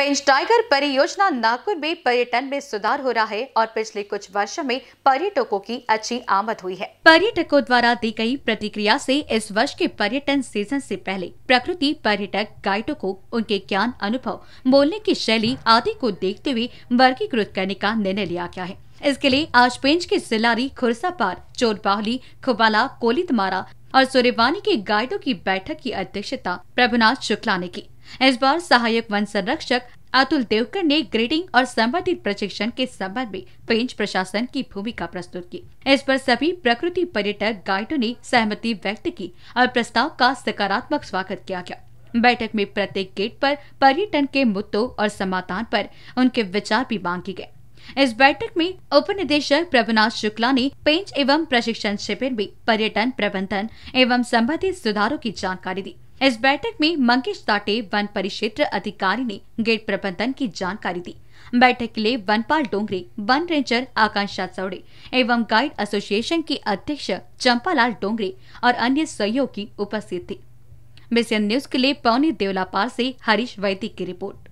पेंच tiger परियोजना नागपुर में पर्यटन में सुधार हो रहा है और पिछले कुछ वर्षों में पर्यटकों की अच्छी आमद हुई है पर्यटकों द्वारा दी गई प्रतिक्रिया से इस वर्ष के पर्यटन सीजन से पहले प्रकृति पर्यटक गाइडों को उनके ज्ञान अनुभव बोलने की शैली आदि को देखते हुए वर्गीकृत करने का निर्णय लिया गया है इसके लिए आज पेंच के सिलारी खुरसापार बाहली खुबाला कोलितमारा और सूर्यवानी के गाइडों की बैठक की अध्यक्षता प्रभुनाथ शुक्ला ने की इस बार सहायक वन संरक्षक अतुल देवकर ने ग्रेडिंग और संबंधित प्रशिक्षण के संबंध में पेंच प्रशासन की भूमिका प्रस्तुत की इस पर सभी प्रकृति पर्यटक गाइडों ने सहमति व्यक्त की और प्रस्ताव का सकारात्मक स्वागत किया गया बैठक में प्रत्येक गेट पर पर्यटन के मुद्दों और समाधान पर उनके विचार भी मांगे गए इस बैठक में उप निदेशक प्रभुनाथ शुक्ला ने पेंच एवं प्रशिक्षण शिविर में पर्यटन प्रबंधन एवं संबंधित सुधारों की जानकारी दी इस बैठक में मंगेश ताटे वन परिक्षेत्र अधिकारी ने गेट प्रबंधन की जानकारी दी बैठक के लिए वनपाल डोंगरे वन रेंजर आकांक्षा सौड़े एवं गाइड एसोसिएशन के अध्यक्ष चंपालाल डोंगरे और अन्य सहयोगी उपस्थित थे बीसीएन न्यूज के लिए पौनी देवलापार से हरीश वैदिक की रिपोर्ट